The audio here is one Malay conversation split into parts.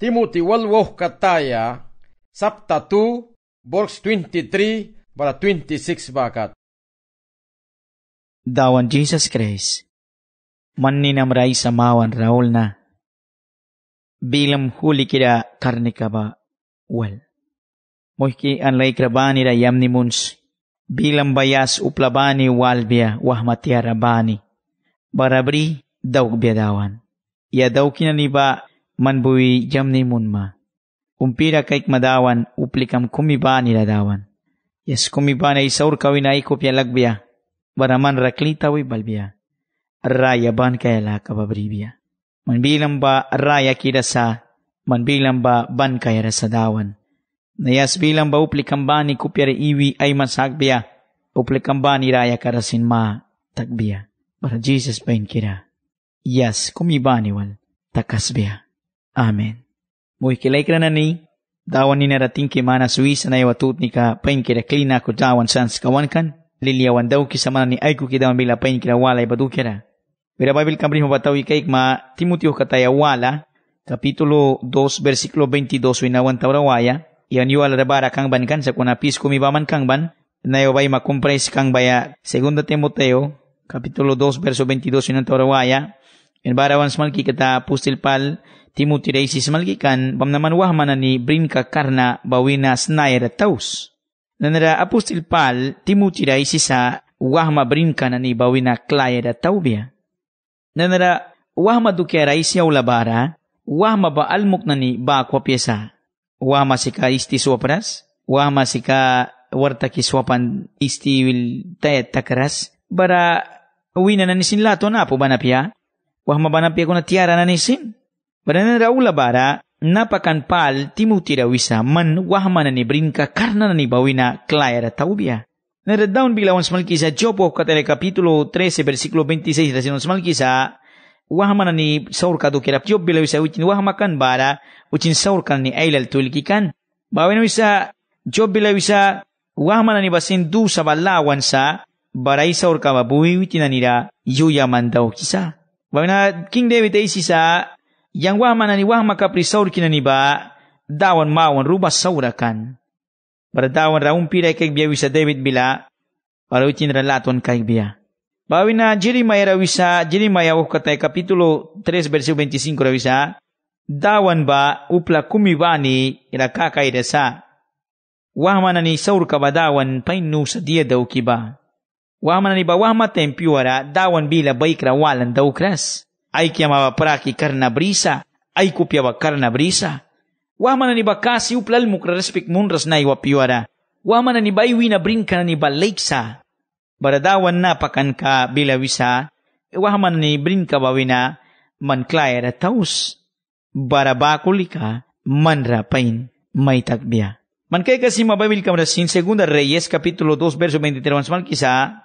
Timothy walwoh kataya sabta tu verse 23 bala 26 bakat. Dawan Jesus Christ. Manni nam rai samawan raul na. Bilam huli kira karnika ba wal. Mohki an lai krabani ra yamni muns. Bilam bayas uplabani walbia wahmatiara bani. Barabri daug biadawan. Ya daukina ni ba man bui jamni mun ma. Umpira kaik madawan uplikam kumiba ni ladawan. Yes kumiba na isaur kawin ay kopya lagbia. Baraman raklita wi balbia. Raya ban kaya la kababribia. Man bilang ba raya kira sa man bilang ba ban kaya rasa dawan. Na yas bilang ba uplikam ba ni kopya iwi ay masagbia. Uplikam ba ni raya karasin ma takbia. Para Jesus pa kira. Yes kumiba ni wal takasbia. Amen. Mui ke lai kerana ni, dawan ni nara tingki mana suisa na iwa tut nika pengkira klina ku dawan sans kawankan, lili awan dau ki samana ni aiku ki dawan bila pengkira wala iba dukera. Bila Bible kambrih mabatau ikaik ma Timotiuh kataya wala, kapitulo 2 versiklo 22 winawan tawrawaya, yan yu ala rabara kang ban kan sa kuna pisku mi baman kang ban, na iwa bay makumpres kang baya segunda Timoteo, kapitulo 2 verso 22 winawan tawrawaya, yan barawan smalki kata pustil pal, Timu tidak isi semalgikan bamnaman wah mana ni brinka karena bawina snaira taus. Nenera apostil pal timu tidak isi sa wah ma brinka nani bawina klaira taubia. Nenera wah ma dukera isi aulabara wah ma ba almuk nani ba kwapiesa. Wah ma sika isti suapras wah ma sika warta ki suapan isti wil tayat takras bara wina nani sinlato na apu banapia. Wah ma banapia kuna tiara nani sin. Padahal raula bara napa kan pal timu tira wisa man wah mana ni brinka karena ni bawina klayar taubia. Nere daun bila wan smal kisa jopo katele kapitulo 13 versiklo 26 dasi wan smal kisa wah mana ni saur kadu kira jop bila wisa ucin wah makan bara ucin saur kan ni ailal tuliki kan. Bawina wisa jop bila wisa wah mana ni basin du sabala wan sa bara isa urkaba buwi ucinanira yuya mandau kisa. Bawina King David isisa yang wahman ani wahma kaprisaur kinaniba dawan mawan ruba saurakan. Para dawan raun piray kek biya wisa David bila para utin relaton kay biya. Bawi na jiri Jeremiah rawisa Jeremiah wak katay kapitulo 3 versikulo 25 rawisa dawan ba upla kumibani irakakay dasa. Wahman ani saur kabadawan painu sa dia daw kiba. Wahman ani ba wahma tempiwara dawan bila baikra walan daw kras. ai que amava praki karna brisa, ai kupiava karna brisa. Wamana ni bakasi uplal mukra respik munras na iwa piwara. Wamana ni bayu ina brinka na ni baleksa. Baradawan na pakan ka bila wisa, wamana ni brinka bawina man klayara taus. Barabakulika manra pain may takbiya. Man kay kasi mababil kamra sin segunda reyes kapitulo 2 verso 23 man kisa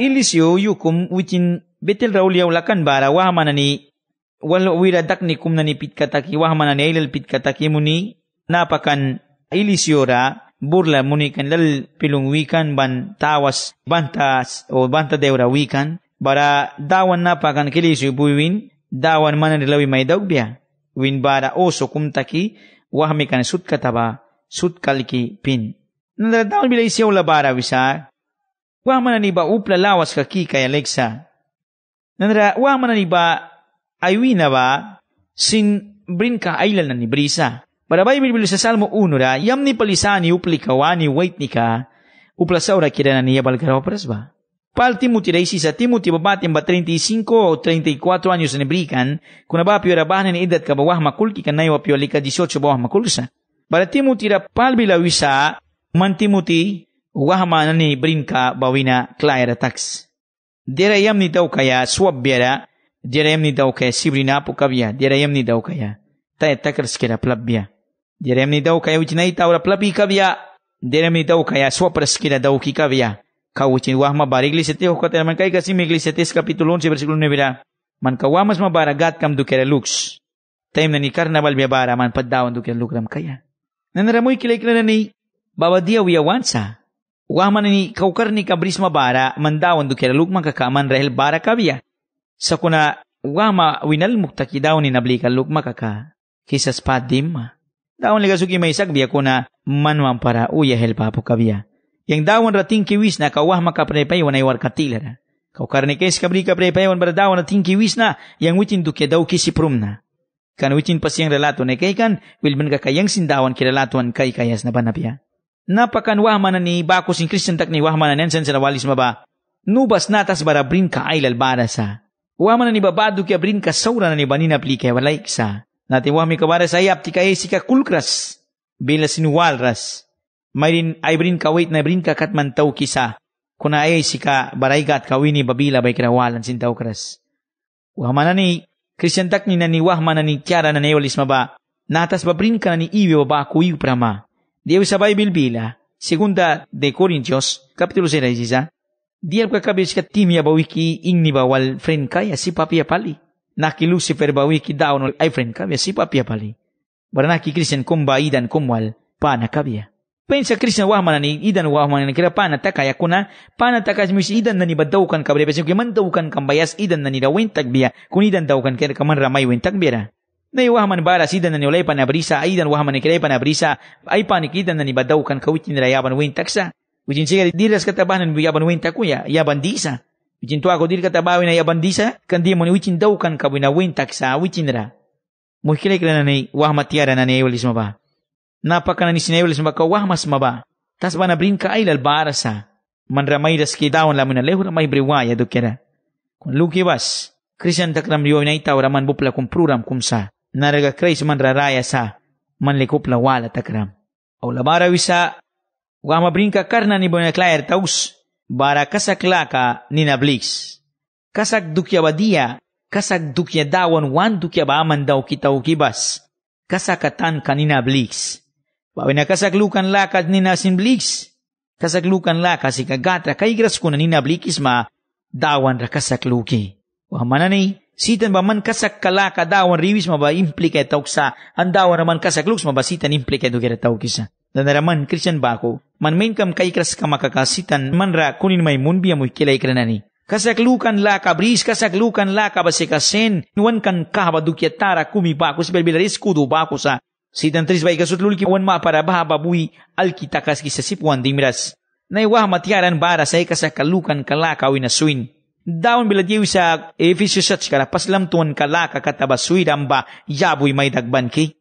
ilisyo yukum witin betel raul yau lakan bara wah manani wal wira dakni kumnani pitkataki wah manani ailal pitkataki muni napakan ilisiora burla munikan lal pilung wikan ban tawas bantas o banta deura wikan bara dawan napakan kilisi buwin dawan manani lawi mai dogbia win bara oso kumtaki wahmikan sut kataba sut kalki pin nandara dawan bila isiola bara wisa wah manani ba upla lawas kaki kaya leksa ನಂದ್ರ ವಾಮನನಿ ಬಾ ಐವಿನವ ಸಿನ್ brinka ailan na ni Brisa. Para Parabay bibili sa Salmo 1 ra, yam ni palisani uplikawani wait ni ka, uplasaw ra kira na niya balgaraw paras ba? Pal Timuti ra isi sa Timuti babatin ba 35 o 34 anyos na nibrikan, kung na ba piyo rabahan ni edad ka bawah makulki ka nayo piyo lika 18 bawah makulsa. Para Timuti ra pal bilawisa, man Timuti, wahma na ni brinka bawina klaya tax. dera yam ni dau kaya swab biara dera yam ni dau kaya sibri na pu kabia dera yam ni dau kaya ta ta kers kera plab bia dera yam ni dau kaya uchi nai taura plab i kabia dera yam ni dau kaya swab pers kera dau ki kabia ka uchi wah ma bar iglesia te hokata man kai kasi iglesia te kapitulo 11 versikulo 9 bira man ka wamas ma bara gat kam du kera lux taim na ni karnaval bia bara man pad daun du kera lukram kaya nan ramoi kile kile ni Babadia wia wansa. వామనని కౌకర్ని కబ్రిస్మ బార మందావందు కెరలుక్ మంక కామన్ రెహల్ బార కవియ సకున వామ వినల్ ముక్త కిదావుని నబ్లి కల్లుక్ మకక కిసస్ పాద్దిమ్మ daon liga may sakbiya ko na para uya helpa po kabiya. Yang daon rating kiwis na kawah makaprepay wanay war katilara. Kau karne kes kabri kaprepay wan baradaon rating kiwis na yang witin duke daw kisiprum na. Kan witin pasiyang relato na kay kan wilman kakayang sindawan kirelatuan kay kayas na banapya napakan wahmana ni bakusing Christian tak ni wahmana nensen sila walis maba. Nubas natas bara brinka ay lalbara sa. Wahmana ni babadu brin ka saura na ni banina plike walaik sa. Nati wahmi kabara sa ayap tika sika kulkras. Bila sinuwalras. Mayrin ay ka wait na ka katman tau kisa. Kuna ay sika barayga at kawini babila bay kinawalan sintaw kras. Wahmana ni Christian tak ni nani wahmana ni tiara na walis maba. Natas babrinka na ni iwi babaku iwi prama. Dievi sa Bible bila, ah. segunda de Corintios, capítulo 6 dice ya, di alguna cabeza que timia bawiki inni bawal frenkaya si papi apali. Ya naki Lucifer bawiki daunol ay frenkaya si papi apali. Ya Bara naki Christian kumba ya. idan kumwal pana kabia. Pensa Christian wahmanani idan wahmanani kira pana takaya kuna pana takas mis idan nani badaukan kabria pesi kuman daukan kambayas idan nani rawintak bia kun idan daukan kira kaman ramai wintak biara nei wahman bala sida nani ulai pana brisa aidan wahman kirai pana brisa ai pani kida nani badau kan kawitin ra yaban win taksa ujin siga diras kata banan bi yaban win taku ya yaban ya disa ujin tua godir kata bawi na yaban disa kan di moni ujin dau kan kawina win taksa ujin ra mukhile kira nani wahmat tiara nani ulis maba napa kana ni sinai ulis maba wahmas maba tas bana brin ka ailal barasa man ramai ras kidaun lamina lehur mai briwa ya dukera kun lukiwas Kristian takram riwayat itu orang man bupla kum program kum sah. naraga Christ man raraya sa manlikup la wala takram. Aw labara sa wa mabrinka karna ni bonaklayar taus bara kasaklaka ni nabliks. Kasak dukya badia, kasak dukya dawan wan dukya ba aman daw kita ukibas. Kasakatan kanina bliks. Bawi na kasaklukan lakad ni nasin bliks. Kasaklukan laka ikagatra kay gras ko na ninablikis ma dawan ra kasakluki. Wa manani, Sitan ba man kasak kala kadawan riwis maba implike tauk sa andawan naman kasak luks maba sitan implike do kira tauk isa. Danaraman Christian ba man main kam kay kras kamakakasitan man ra kunin may munbiya mo kilay kranani. Kasaklukan la kabris, kasaklukan la kabasikasen, nuan kan kahabadukya tara kumi bako si belbilaris kudu bako sa Sitan tris bay kasutlul ki wan mapara bahababui alkitakas kisasipuan dimiras. Naiwah matiaran bara sa ikasakalukan kalakawin na suin. Daon biladiyusak Efesyosat kala paslam tuan kala kakataba suidamba yabuy may dagban ki.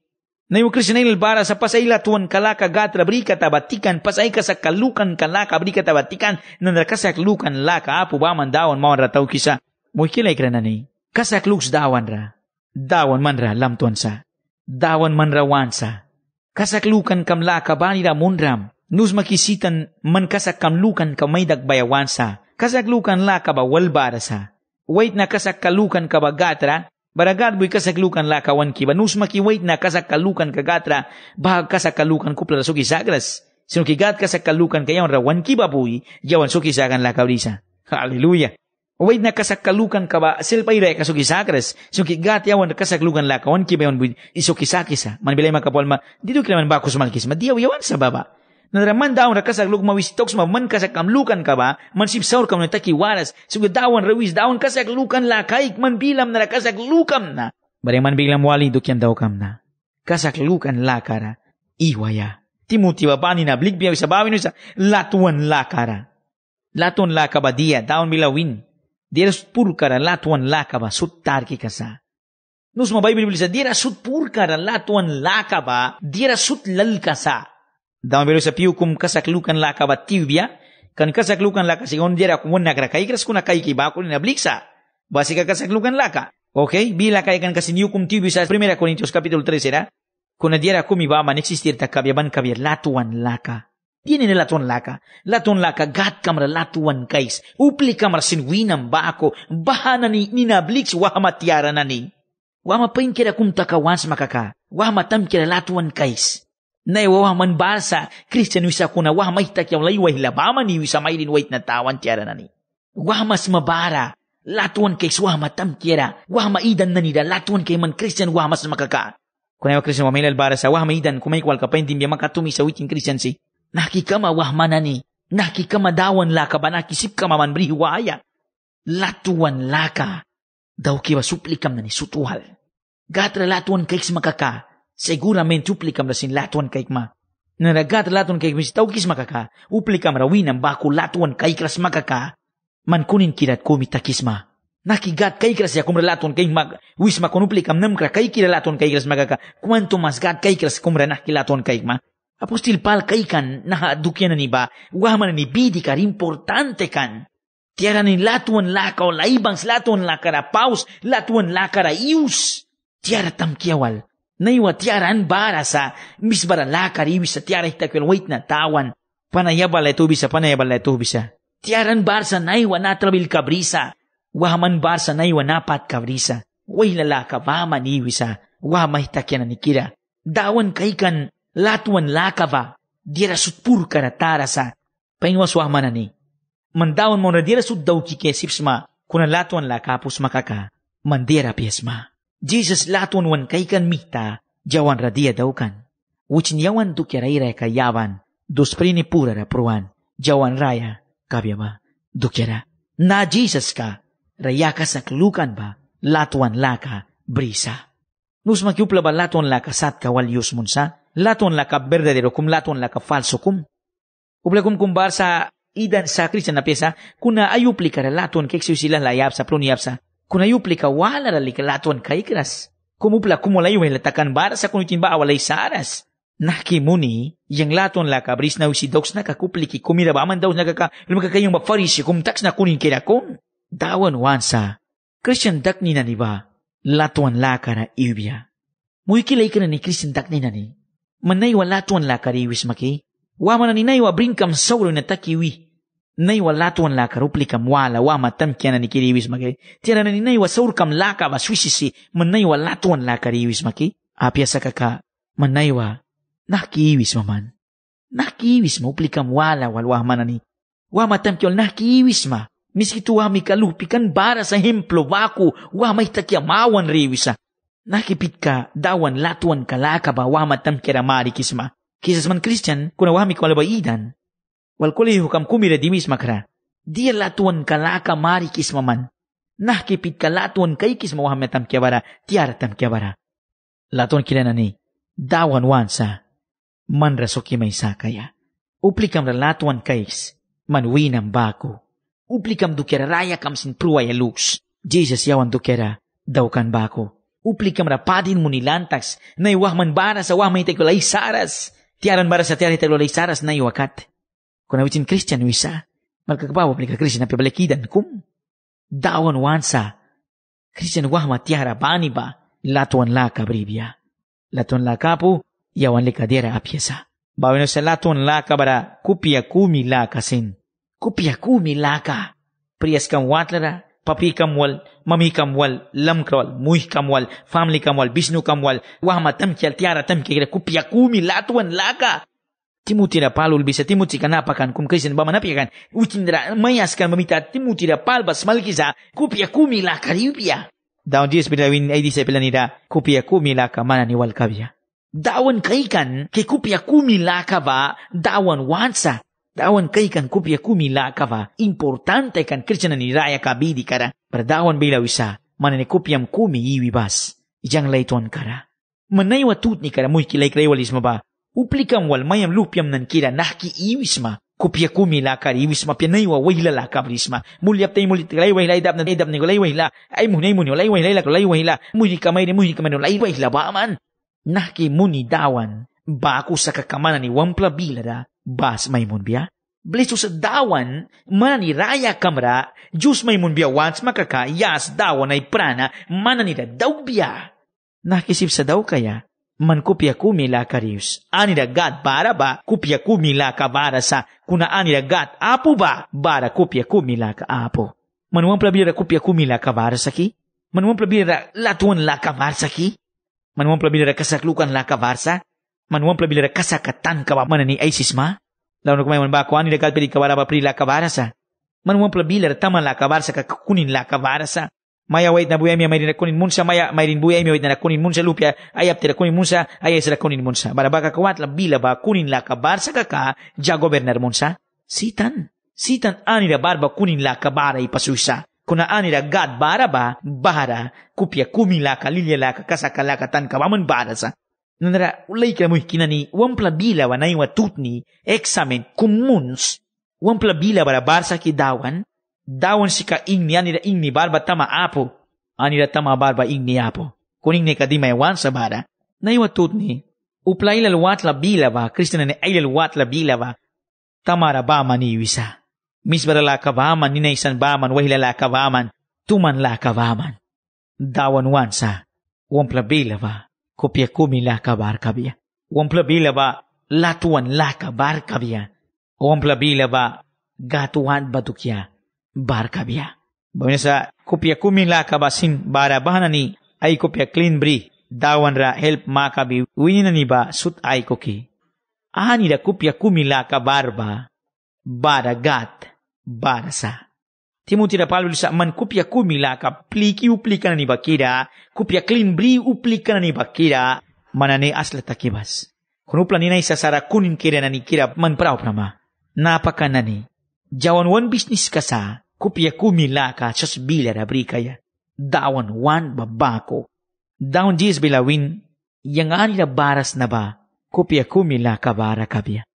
Nayo Kristinel bara sa pasayla tuan kala kagatra brika tabatikan pasay ka sa kalukan kala kabrika tabatikan na nakasak lukan laka apo ba man daon mawan rataw kisa. Moy kilay kra nani. Kasak luks dawan ra. Dawan man ra lamtuan sa. Dawan man ra wansa. Kasaklukan kam laka banira munram. Nus makisitan man kasakamlukan kamay dagbayawan sa kasaglukan la ka ba walbara sa. Wait na kasakalukan ka ba gatra, baragad bu'y kasaglukan la ka wan ki ba. Nus maki wait na kasakalukan ka gatra, bahag kasakalukan kupla la suki sagras. Sino ki gat kasakalukan kayawan ra wan ki ba bu'y, jawan suki sagan la ka brisa. Hallelujah. Wait na kasakalukan ka ba, silpay ra'y kasuki sagras. Sino ki gat yawan kasaklukan la ka wan ki ba yawan bu'y, isuki sakisa. Manibilay makapuan ma, dito kilaman bakus malkis, madiyaw yawan sa baba. Nëndër man dawën rakasak luk mawis toksma man kasak kam lukan kaba, man sip saur kam taki waras, sugu dawën rawis dawën kasak lukan la kaik man bilam na rakasak lukam na. Bare man bilam wali dukyan daw kam na. Kasak lukan la kara, iwaya. Timuti babani na blik biya sabawi nusa, latuan la kara. Latuan la kaba dia, dawon bilawin. Dia pur kara latuan la kaba, suttar ki kasa. Nusma Bible bisa dia sut pur kara latuan la kaba, dia sut lal kasa. da un velos apiu cum ca sa clucan la ca batibia, can ca sa clucan la ca siga un diera cum un negra ca igres cu una ca igi bacul in ablixa, basica ca sa clucan la ca. Ok? Bi la ca igan ca siniu cum tibi sa primera Corintios capitolul 3 era, ya. cu una diera cum iba man existir ta cabia ban cabia la tuan la ca. Tiene la tuan la ca. La tuan la ca gat camra la tuan ca is. Upli camra sin winam baco, bahana ni ni na ablix wahama tiara na ni. Wahama pain kira cum ta ca wans ma ca ca. Wahama tam kira la tuan ca is nai wa man basa kristian wisa kuna wa ma hita kya lai wa hila ba ma ni wisa mai din wait na ta wan tiara nani wa ma sma bara latuan ke swa ma tam tiara wa ma idan nani da latuan ke man kristian wa ma sma kaka kuna wa kristian wa mai lal bara sa wa ma idan kuma ikwal ka pain din bi ma ka tumi sa witin kristian si na ki kama wa ma nani na ki kama dawan la ka bana ki sip kama man bri wa aya latuan laka dau ki ba suplikam nani sutuhal gatra latuan ke sma kaka seguramente upplikam da sin latuan kaikma. Naragat latuan kaik misi tau kis makaka, upplikam rawinam baku latuan kaiklas makaka, man kunin kirat kumi takisma. Nakigat kaiklas ya kumra latuan kaik mag, wisma kon upplikam namkra kaikira latuan kaiklas makaka, kuanto mas gat kaiklas kumra nahki latuan kaikma. Apostil pal kaikan na dukyanan iba, wahaman ni bidikar importante kan. Tiaran ni latuan lakaw laibangs, latuan lakara paus, latuan lakara ius. Tiara tam kiawal. naiwa tiaran bara sa misbara lakar ibisa tiara hita kwel wait na tawan panayabal ito bisa panayabal ito bisa tiaran barsa naiwa natrabil kabrisa wahaman barsa naiwa napat kabrisa way lalaka vama ni wisa wama hitakyan ni kira dawan kaikan latuan lakava dira sutpur karatara sa paingwas wahmana ni mandawan mo na dira sut daw kikesipsma kuna latuan lakapus makaka mandira piesma Jesus latun wan kaikan mita jawan radia daukan. Uchin yawan dukyaraira ka yawan dusprini purara pruan jawan raya kabyama dukyara. Na Jesus ka rayaka saklukan ba latuan laka brisa. Nus makiupla ba laton laka sat ka walyus munsa? Laton laka verdadero kum laton laka falso kum? Upla kum kumbar sa idan sa Kristian na pesa kuna ayupli kara laton kek sila layap sa pluniap sa kuna kunayuplika wala la ralikalatuan kaikras. Kumupla kumulay latakan bara sa kunitimba awalay sa aras. Nakimuni, yang laton la kabris na usidox na kakupliki kumidabaman daw na kaka lumaka lumakakayong mafarisi kumtaks na kunin kirakon. Dawan wansa, Christian dak ni naniba, latuan la kara ibya. Muikilay ka na ni Christian dak ni nani. Manay wa latuan la kariwis maki. Waman na ninay wa brinkam sauro na takiwi. نی و لاتون لاک روپلی کم والا و ما تم کیانه نکری ویش مگه تیرا نی نی و سور کم لاکا با سویشی سی من نی و لاتون لاک ری ویش مگه آپیا سکا کا من نی و نکی ویش مان نکی ویش مو پلی کم والا و لوا ما نی و ما تم کیول نکی ویش ما میسی تو آمی کلو پیکن بارا سهیم پلو واکو و ما ایتا کیا ما ون ری ویش نکی پیت کا داون لاتون کلاکا با و ما تم کیرا ماری کیش ما کیسمن کریستیان کو نو آمی کوالا با ایدان walkuli hukam kumi da dimis makra. Dia latuan kalaka mari kismaman. Nah kipit kalatuan kai kisma wahametam kiabara, tiara tam kiabara. Latuan kilena ni, dawan wansa, man rasoki mai sakaya. Uplikam la latuan kais, man winam baku. Uplikam dukera raya kam sin pruaya lux. Jesus yawan dukera, daukan baku. Uplikam ra padin muni lantaks, nai wahman baras, wahman itekulai saras. Tiaran baras, tiaran itekulai saras, nai wakat kuna vitin kristian wisa malka kabawa pelika kristian api balik idan kum dawan wansa kristian wahma tiara bani ba latuan la kabribia latuan la kapu ya wan lika dera apiesa bawino se latuan la kabara kupia kumi la kasin kupia kumi la ka prias kam watlara papi kam wal mami kam wal lam krawal muhi kam wal family kam wal bisnu kam wal wahma tam kyal tiara tam kyal kupia kumi latuan la ka Timuti da palu lebih sa timuti kan apa kan kum kaisen ba manapi kan uchin dra mayas kan mamita timuti da pal bas malkiza kupia kumi la karibia daun dies bila win ai dise pelani da kupia kumi la ka mana ni wal kavia daun kaikan ke kupia kumi la ka ba daun wansa daun kaikan kupia kumi la ka ba importante kan kristiana ni raya ka bidi kara per daun bila wisa mana ni kupiam kumi iwi bas ijang leituan kara Menaiwa tut ni kara mui kilai kilai walis mba uplikam wal mayam lupiam nan kira nahki iwisma kupia kumi la kari iwisma pia naiwa wahila la kabrisma muliap tei muli lai wahila idap nan idap nego lai wahila ai muni ai muni lai wahila lai lai wahila muni kamaire muni kamaire lai wahila ba aman nahki muni dawan ba aku saka kamana ni wampla bila da bas maimun bia blisus dawan mani raya kamra jus maimun bia wants makaka yas dawan ai prana mana ni da daubia nahki sip sadau kaya मन कुप्याकू मिला करियुस आनिर गात बारा बा कुप्याकू मिला का बारा सा kuna anira gat apu ba bara kupiaku mila ka apu manuang plabira kupiaku la ka bara saki manuang plabira latuan la ka var saki manuang plabira kasaklukan la ka varsa manuang plabira kasakatan ka ba manani aisis ma lawan ko mayon ba ko gat pili ka bara ba pri la ka bara sa manuang plabira taman la ka varsa ka kunin la ka bara sa maya wait na buya mi mai na kunin munsa maya mai din buya mi wait na kunin munsa lupia ayap tira kunin munsa ayay sira kunin munsa bara baka kuat la bila ba kunin la ka barsa ka ka ja governor munsa sitan sitan ani da barba kunin la ka bara i pasuisa kuna ani da gad bara ba bara kupia kumin la ka lilia la ka kasa ka la ka tan ka bamun bara sa nandara ulai kira muhikina ni wampla bila wa naiwa tutni examen kumuns wampla bila bara barsa ki dawan daun sika ingni anira ingni barba tama apo anira tama barba ingni apo kun ingni kadima e wan sabara na iwa tutni upla ilal wat la bilava kristina ne ilal wat la bilava tamara bama ni wisa misbara la kavaman nina isan baman wahila la kavaman tuman la kavaman dawan wansa wampla bilava kopia kumi la kabar kabia wampla bilava latuan la kabar kabia wampla bilava gatuan batukia. Barkabia. Bawinasa kopya kumila kabasin bara bahanani ay kopya clean bri dawan ra help makabi wininani ba sut ay koki. Ahani da kopya kumila kabarba bara gat bara sa. Timothy da Paulo sa man kopya kumila ka pliki uplikan ni bakira kopya clean bri uplikan ni bakira manane asla takibas. Kunuplan ni na isa sara kunin kira na ni kira man prao prama. Napakanani. Działan wan business ka sa, kupya kumila ka, chas bila rabri kaya. Dawan wan babako. Dawan jis bilawin, yangaan ila baras na ba, kupya kumila ka bara kabya.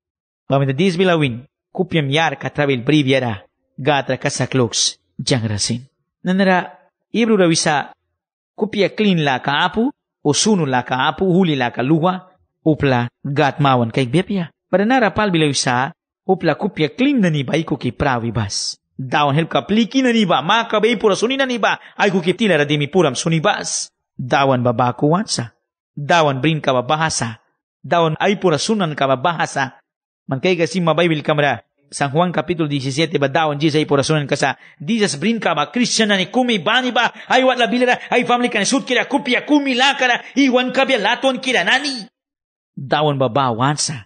Pamita jis bilawin, kupya miyar ka travel priviera, gatra ka sa kloks, jang rasin. Nanara, ibro rawisa, kupya clean la ka apu, o sunu la ka apu, huli la ka luha, upla gatmawan kay bepya. Para narapal bilaw sa उपला kupya kling na ni iku ki pravi bas. Daun help ka pliki na ni ba, maka ba ipura suni ba, ay ku kitila radimi puram sunibas. bas. Dawan babaku wansa. Dawan brin ka babahasa. Dawan ay pura sunan ka babahasa. Man kay kasi mabaybil kamra. San Juan kapitulo 17 ba daon di sa ipurasunan ka sa Jesus brin ka ba Christian na ni kumi bani ba ay wat labilera ay family ka ni sud kira kupya kumi lakara iwan ka biya laton kira nani daon ba ba wansa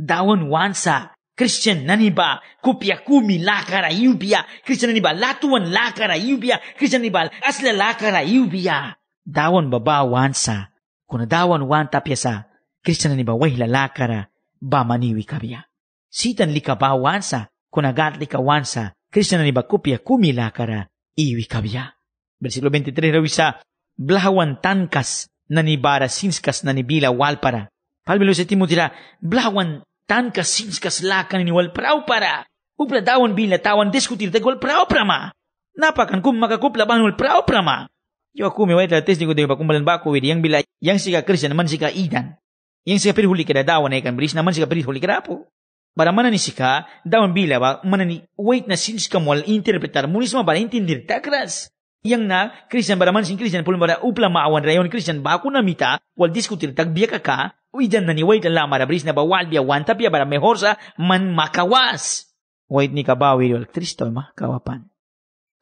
daon wansa kristian Naniba, Kupiakumi Lakara Yubia, kristian Naniba, Latuan Lakara Yubia, kristian Naniba, Asla Lakara Yubia. Dawan baba wansa, kuna dawan wanta piyasa, kristian Naniba wahila lakara, ba maniwi kabia. Sitan lika ba wansa, kuna gat lika wansa, kristian Naniba Kupiakumi Lakara, iwi kabia. Versículo 23 revisa, Blahawan tankas, nanibara sinskas nanibila walpara. Palmelo sa Timotira, Blahawan tan kasinskas lakan ni wal prau para. Upla dawan bin la tawan diskutir te gol prau prama. Napakan kum makakupla ban wal prau prama. Yo aku me wait la tes digo de bakumbalan baku wir yang bila yang sika Christian man sika idan. Yang sika perhuli kada dawan ekan bris na man sika perhuli kada apu. Bara mana ni sika dawan bila ba mana ni wait na sinska mal interpretar munisma bara entender takras. Yang na Christian bara man sin Christian pulun bara upla maawan rayon Christian baku na mita wal diskutir tak biaka ka Uy, dyan na ni wait lang, marabris na bawal, biya wanta biya, para mejor sa man makawas. Wait ni kabawi, wala tristo, ma, kawapan.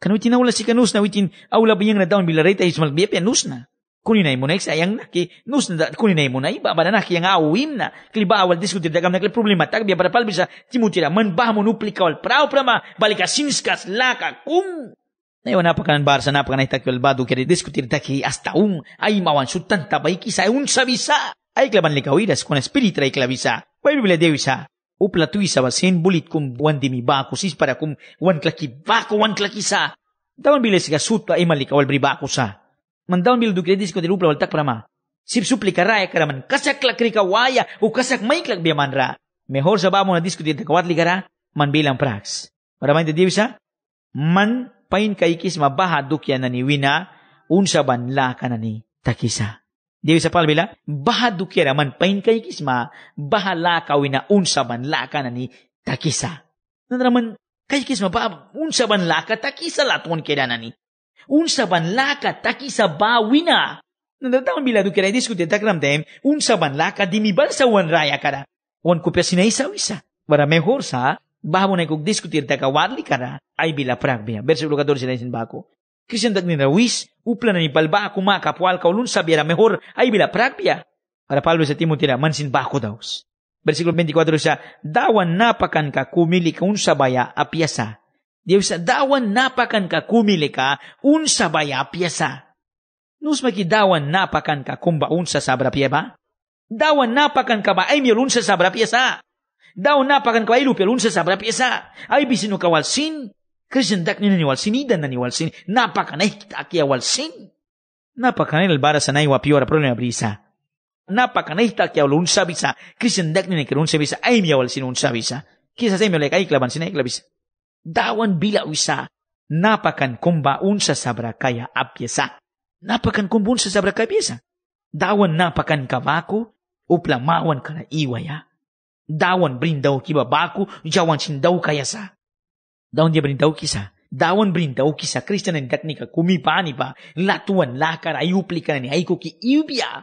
Kan witin awla si kanus na witin awla biyang na daon bilareta ismal biya biya nus na. Kuninay mo na isayang na, ki nus na, kuninay mo na iba, bada na, kiyang awin na. Kliba awal diskutir, dagam na kli problema, tak biya para palbisa, timutira, man baha mo nuplika wal prao prama, balika sinskas laka, kum. Na iwan napakanan bar sa napakanay takyo albado, kaya diskutir, taki hasta un, um, ay mawan sutan tabay, kisa un sabisa. bisa. aiglaban ligawidas con espiritra y clavisa, baibila dewisa, uplatwisa sin bulit kum buwan dimibako sis para kum wan klakibako wan klakisa. Dawan bila siga sutwa ay malikawal bribako sa. Mandawan bila dugredis ko dirupla waltak para ma. Sip Sipsupli karaya karaman kasak lakrikawaya o kasak may klakbiyaman ra. Mejor sa bamo na disko di takawat ligara, man bilang prax. Maramay da sa, man pain kaikis mabaha dukya na ni wina, unsa banla ka na ni takisa. देवी सपाल बेला बाहा दुखेर मन पैनकै किसमा बाहा लाका उना उन्स मन लाका नि तकिसा नत्र मन कै किसमा बा उन्स बन लाका तकिसा लातोन केरा ननि उन्स बन लाका तकिसा बा विना नन्द्र त बिला दुखेर दिस्कुते तक्रम देम उन्स बन लाका दिमी बल्स वन राया करा वन कुपेसी नै सविसा बरा मे होर्सा बाहुनेको दिस्कुतिर का वार्ली करा आइबिला बिला प्राग बिया बेर्सुलुका दोर्सिनाइसिन बाको Kisyandag ni Rawis, upla na ni balba kuma kapwal kaulun sabiara mejor ay bila prakpia. Para Pablo sa Timothy na mansin bako daos. Versikulo 24 siya, Dawan napakan ka kumili ka unsa baya a piyasa. sa dawan napakan ka kumili ka unsa baya a piyasa. Nus makidawan napakan ka kumba unsa sabra piya ba? Dawan napakan ka ba ay miyol unsa sabra piyasa. Dawan napakan ka ay lupil unsa sabra piyasa. Ay bisino kawalsin. krisindaknina ni walsinida na eh eh eh ni walsin napaka na aki walsin napaka nel bara sa naiwa piora problema brisa napaka na hita aki ulun sabisa krisindaknina ke ulun sabisa ai mi walsin ulun sabisa kisa sai mi lekai klaban sinai klabisa dawan bila wisa napakan kumba unsa sabra kaya apyesa napakan kumba unsa sabra kaya biasa dawan napakan kabaku upla mawan kana iwaya dawan brindau kiba baku jawan sindau kaya sa Daun dia berintah kisah. Daun berintah kisah. Kristian yang teknika. Kumi pani pa. Latuan lakar ayu pelikan ni. Ayu ki iubia.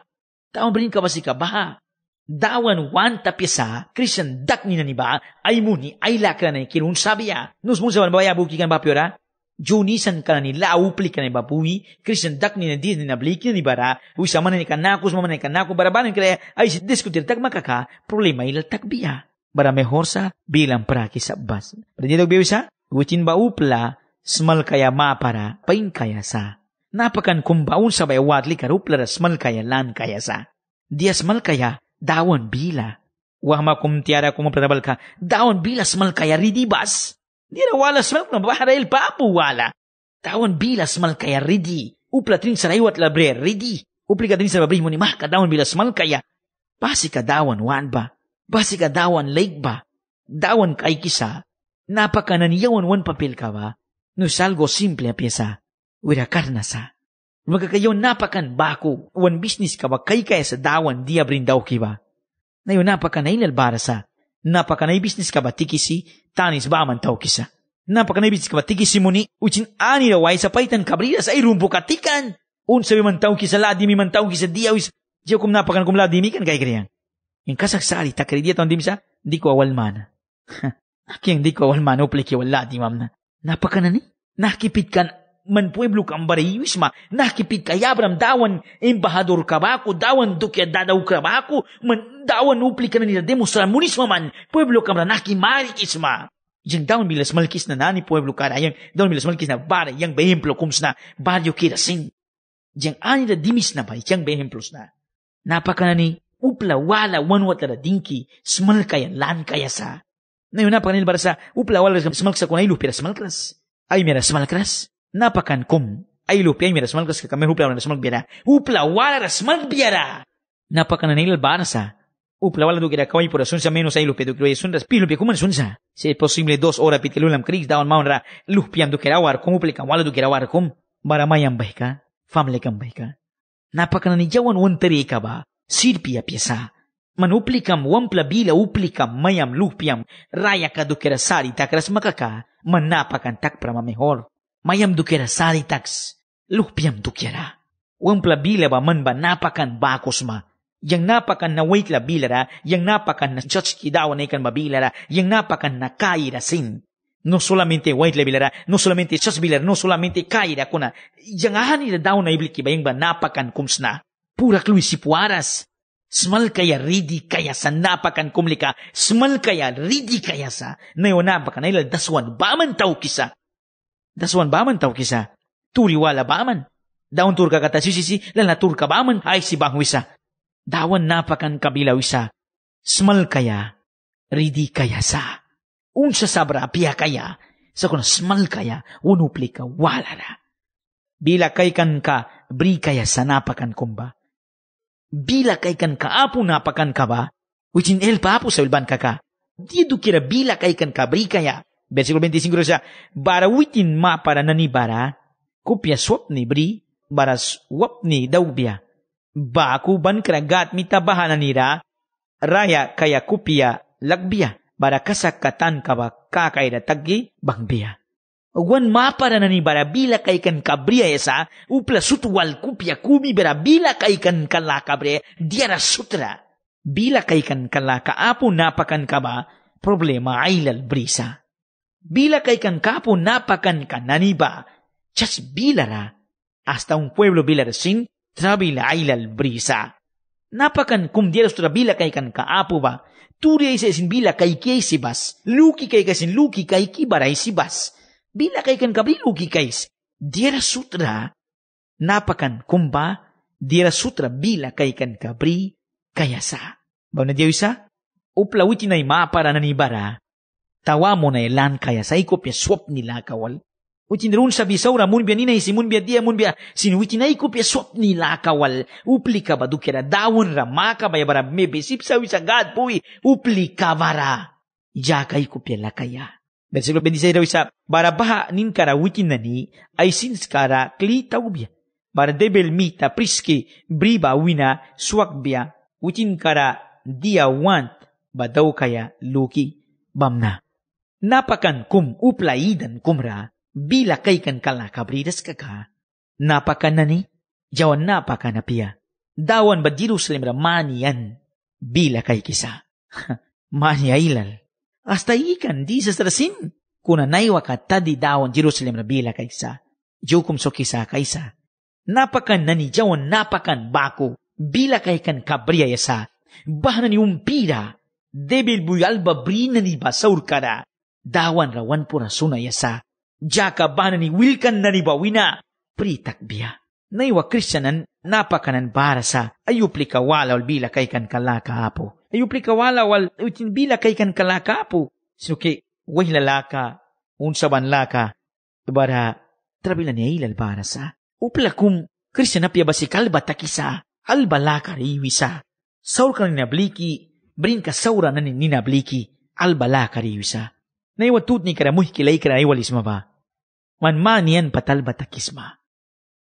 Daun berintah basika bah. Daun wan tapi sa. Kristian dak ni nani ba. Ayu muni ayu lakar ni. Kira un sabia. Nus musa ban bayar buki kan bapi ora. Juni san kala ni la upli kana ba bui Christian dak ni ndi ni nabli ni bara u sama ni kana ku sama ni kana ku barabana kre ai si diskutir tak makaka problema ila tak bia bara mehorsa bilam pra ki sabas berdi dok bisa gutin ba upla, smal kaya mapara, pain kaya sa. Napakan kumbaon sa bayawatli karupla ra smal kaya lan kaya sa. Di smal kaya, dawon bila. Wahma kum kumapratabal ka, dawon bila smal kaya ridibas. Di na wala smal na baharel papu wala. Dawon bila smal kaya ridi. Upla trin sa labre, ridi. Upli ka din sa mo ni mahka dawon bila smal kaya. Basi ka dawon wan ba? Basi ka dawon lake ba? Dawon kay kisa, wan papel ka ba? No es algo simple a pieza. Uirakarna sa. Magkakayaw napakan bako. Wan business ka ba? Kay kaya sa dawan di abrindaw kiba. Na yun napakanay nalbara sa. Napakanay business ka ba tikisi? Tanis ba man tau kisa? Napakanay business ka ba tikisi muni. ni? Uchin ani raway sa paitan kabridas ay rumpo katikan. Unsa man tau kisa ladi mi man tau kisa diawis. Diyo kum napakan kum ladi mi kan kay kriyan. Yung kasaksali takridiya tong dimsa, di ko awal mana. Aking di ko walmano pliki wala di ma'am na. Napakanani? Nakipit kan man pueblo kan bariyus ma. Nakipit ka yabram dawan embahador kabako, dawan dukya dadaw kabako, man dawan upli ka na nila demonstra munis man, pueblo kambara nakimarikis isma. Yang daun bilas malkis na nani pueblo kara, yang daun bilas malkis na bara, yang behemplo kums na baryo kira sing. Yang ani da dimis na ba, yang behemplos na. Napakanani, upla wala wanwat na dinki, smal kaya lan kaya sa. Nahihanapan nila para sa upla wala sumalk sa kunay lupi sumalkras. Ay mira sumalkras. Napakan kum. Ay lupi mira sumalkras ka kami upla wala biara. Upla wala sumalk biara. Napakan na nila barsa. Upla wala dukira kawai pura sunsa menos ay lupi dukira sunsa pilupi kuman sunsa. Si es posible dos hora pitilulam kriks dawan maunra lupiam dukira war kum upla kan wala dukira war kum. Baramayam bahika. Famle kan bahika. Napakan na nijawan wantari ka ba. Sirpi a piesa. Man uplikam wampla bila uplikam mayam lupiam raya ka dukera sari takras makaka man napakan tak prama mejor. Mayam dukera sari taks lupiam dukera. Wampla bila ba man ba napakan bakos ma. Yang napakan na waitla bilara, yang napakan na chachki dawa naikan ba bilara, yang napakan na kaira sin. No solamente waitla bilara, no solamente chach bilara, no solamente kaira kuna. Yang ahani da dawa na ibliki ba yang ba napakan kumsna. Purak luisipuaras. Purak luisipuaras. Smal kaya ridi kaya ಕಯ ರೀದಿ ಕಯಸ ನಾಪಕನ್ ಕುಮ್ಲಿಕ ಸ್ಮಲ್ ಕಯ ರೀದಿ ಕಯಸ ನಯೋ ನಾಪಕನ ಇಲ್ಲ ದಸ್ವನ್ ಬಾಮನ್ ತಾವು ಕಿಸ ದಸ್ವನ್ ಬಾಮನ್ ತಾವು ಕಿಸ turiwala baman. Daun turka kata sisisi, lala turka baman ay si bangwisa. Dawan napakan kabilaw isa. Smal kaya, ridi kaya sa. Unsa sabra piya kaya, sa kuna smal kaya, unupli wala ra. Bila kay kan ka, bri kaya sa napakan kumba. bila kaikan ka apu na pakan ka ba, wichin el pa apu sabilban ka ka. Dia du kira bila kaikan ka brika ya. Versículo 25 rosa, bara wichin ma para nani bara, kupia swap ni bri, bara swap ni daubia. Ba aku ban kira gat mita bahana nira, raya kaya kupia lagbia, bara kasakatan ka ba kakaira tagi bangbia. bia. Oguan maparana ni barabila kay kan kabria esa, upla sutwal kupya kumi barabila kay kan kalakabre, diara sutra. Bila kay kan kalakaapo napakan ka ba, problema ay lalbrisa. Bila kay kan kapo napakan ka naniba, chas bilara, hasta un pueblo bilarsin, trabila ay lalbrisa. Napakan kum diara sutra bila kay kan kaapo ba, turi ay sa isin bila kay kay sibas, luki kay kasin luki kay kibaray sibas, Bila kay kan kabli ugi kays, dira sutra napakan kumba dira sutra bila kay kan kabri kayasa. Baw na diyaw isa? Uplawiti na ima para nanibara, tawa mo na ilan kayasa, ikop ya swap nila kawal. Utinrun sa bisaura mun biya nina isimun biya dia mun biya sinuiti na ikop ya swap nila kawal. Upli ka ba dukira dawon ramaka baya bara mebesip sa wisagad pui, upli ka bara. Ija ka ikop ya lakaya. Versículo 26 revisa, para baja ninkara wikinani, ay sinskara kli taubia. Para debel mita priske briba wina suakbia, wikinkara dia want, badaw kaya luki bamna. Napakan kum uplaidan kumra, bila kaikan kalna kabridas kaka. Napakan nani, jawan napakan napia. Dawan ba Jerusalem ra manian, bila kay kisa. manya ilal. hasta ikan di sa sarasin. Kuna naiwa ka tadi dawon Jerusalem na bila kaisa. Jokum so kisa kaysa. Napakan nanijawan napakan bako. Bila kay kan kabriya yasa. Bahana ni umpira. Debil buyalba brina ni basaur kada. Dawan rawan pura suna yasa. Jaka bahana ni wilkan na ni bawina. Pritak biya. Naiwa kristyanan napakanan barasa. Ayuplika ayupli kawalaw bila kay kan kalaka apo ayupli kawala wal bila kay kan kalakapo. So kay way lalaka, unsa ban laka, bara trabila niya ilal para sa. Upla kum Kristiyana piya ba kalba takisa, alba laka riwisa. Saur ka ninabliki, brin ka saura na ninabliki, alba laka riwisa. Naiwatut ni karamuh kilay karaiwalis maba. Manmanian patal batakisma.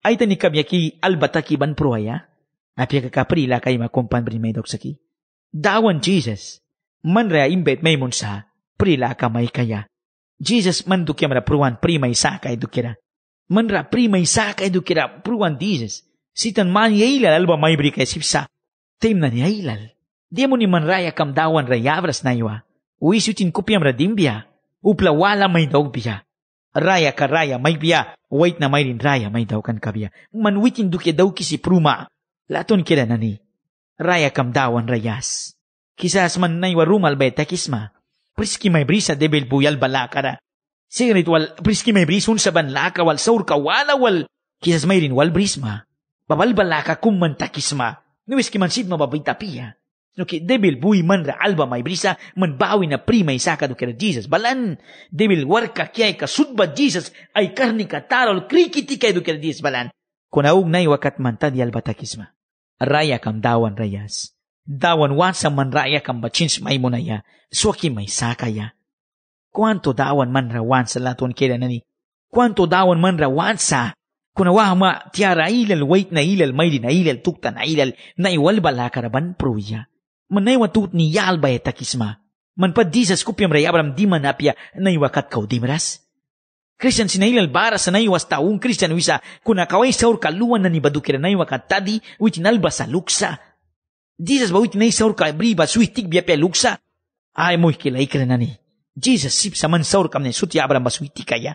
Ay ta ni kabyaki albataki ban pruaya, ka kakaprila kay makumpan brin may doksaki. Dawan Jesus, man rea imbet may sa prila kamay kaya. Jesus man dukya mara pruwan primay sakay dukira. Man ra primay sakay dukira pruwan Jesus. Sitan man yailal alba may brikay sipsa. Taim na yailal. Demo ni man raya kam dawan rayavras na iwa. Uisutin kupiam radimbia. Uplawala may daugbia. Raya ka raya may biya. Wait na may rin raya may daukan kabia. Man witin dukya daw kisi pruma. Laton kira ni raya kamdawan rayas. Kisas man nay warumal beta kisma. Priski may brisa debil buyal balakara. Sirit wal priski may brisun sa banlaka wal saur kawala wal. Quizás may rin wal brisma. Babal balaka kumanta kisma. Nuwiski man sid mababita piya. No ki debil buy man ra alba may brisa man bawi na prima isaka do kera Jesus. Balan debil warka kiay ka sudba Jesus ay karni ka tarol krikiti kay do kera Jesus balan. Kunaug nay wakat manta di alba takisma raya kam dawan rayas. Dawan wasa man raya kam bachins may munaya, suwaki may sakaya. Kuanto dawan man rawan sa laton keda nani? Kwanto dawan man rawan sa? Kunawa ma tiara ilal wait na ilal may na ilal tukta na ilal na iwal balakaraban pruya. Manay watut ni yalbay takisma. Man pa di sa skupyam rayabram di manapya na iwakat kaw dimras. ಕ್ರಿಶ್ಚಿಯನ್ಸಿನೈಲಲ್ಲಿ ಬಾರ ಸನೈವ ಸ್ತಾವು ಕ್ರಿಶ್ಚಿಯನ್ ವಿಸ ಕುನ ಕವೈ ಸೌರ್ ಕಲ್ಲುವನ್ನ ನಿ ಬದುಕಿರ ನೈವ ಕತ್ತದಿ ಉಚ್ ನಲ್ಬಸ ಲುಕ್ಸ Jesus ba uit nei saur ka briba suistik bia pe luksa. Ai mo ki lai nani. Jesus sip saman saur kamne suti abram basuitika ya.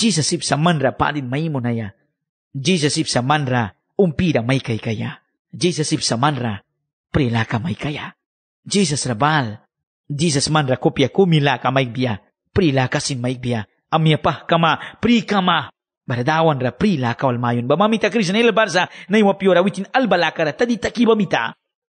Jesus sip saman ra padin mai na ya. Jesus sip saman ra umpira mai kaya. Jesus sip saman ra prila ka Jesus rabal. Jesus man ra kopya kumila ka mai bia. sin mai bia. amiapah kama pri kama baradawan ra pri la kawal mayon ba mamita krisna ila barza na iwa piora witin alba la kara tadi takiba mita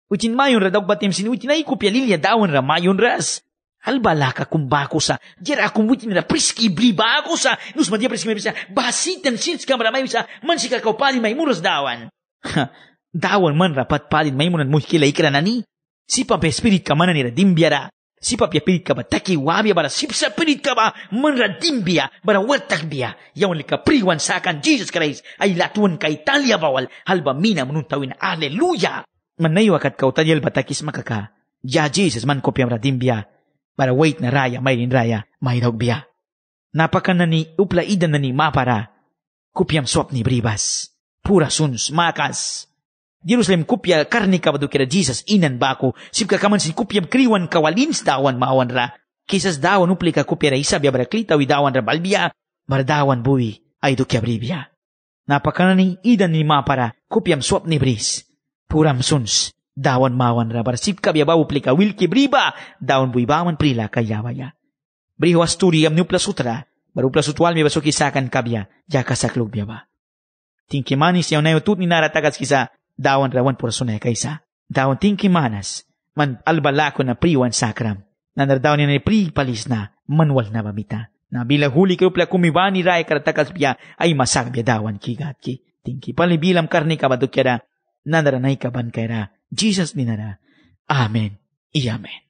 witin mayon ra dog batem sin witin aiku pia lilia dawan ra mayon ras alba la ka kum bakusa jera kum witin ra priski bri bakusa nus madia priski mebisa basiten sins kamra mebisa mansika kaupadi maimuras dawan ha, dawan man ra pat padin maimunan muhkila ikra nani sipa be spirit kamana ni ra dimbiara si papia pirika ba taki wabia bara si psa pirika ba mera dimbia bara wertak bia ya un lika priwan sakan jesus christ ai latuan ka italia bawal halba mina menun tawin aleluya manai wakat kau tadi alba takis makaka ya jesus man kopia mera dimbia bara wait na raya mairin raya mairok bia napakan nani upla idan nani mapara kupiam swap ni bribas pura suns makas Jerusalem kupia karni ka badu kira Jesus inan baku sipka kaman sin kupia kriwan kawalins dawan mawan ra kisas dawan uplika kupia ra isa biabara klita wi dawan ra balbia mar dawan bui ay du kia napakanani idan ni mapara kupiam swap ni bris puram suns dawan mawan ra bar sipka biabau uplika wilki briba dawan bui bawan prila kaya waya brihwa sturi am nupla sutra baru plus utwal mi basuki sakan kabia jaka saklug biaba tingkimanis yang nayo tut ni narata kisah dawan rawan porsonay kaisa. Dawan tingki manas, man albalako na priwan sakram. Nanardaw ni pri palis na manwal na mamita. Na bila huli kayo pala kumiwani ray karatakas biya ay masagbya dawan kigat ki. Tingki palibilam karni kabadok yada, ka ban kayra. Jesus ni nara. Amen. Iamen.